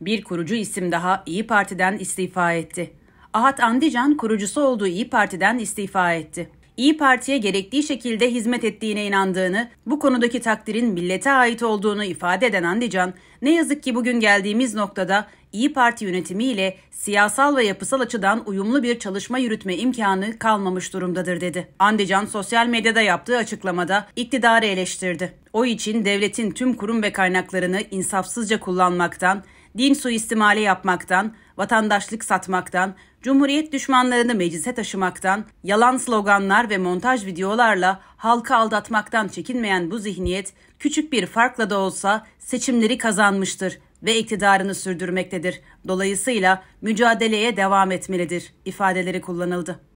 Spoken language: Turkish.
Bir kurucu isim daha İyi Parti'den istifa etti. Ahat Andican kurucusu olduğu İyi Parti'den istifa etti. İyi Parti'ye gerektiği şekilde hizmet ettiğine inandığını, bu konudaki takdirin millete ait olduğunu ifade eden Andican, ne yazık ki bugün geldiğimiz noktada İyi Parti yönetimiyle siyasal ve yapısal açıdan uyumlu bir çalışma yürütme imkanı kalmamış durumdadır dedi. Andican sosyal medyada yaptığı açıklamada iktidarı eleştirdi. O için devletin tüm kurum ve kaynaklarını insafsızca kullanmaktan, din suistimali yapmaktan, vatandaşlık satmaktan, Cumhuriyet düşmanlarını meclise taşımaktan, yalan sloganlar ve montaj videolarla halkı aldatmaktan çekinmeyen bu zihniyet küçük bir farkla da olsa seçimleri kazanmıştır ve iktidarını sürdürmektedir. Dolayısıyla mücadeleye devam etmelidir ifadeleri kullanıldı.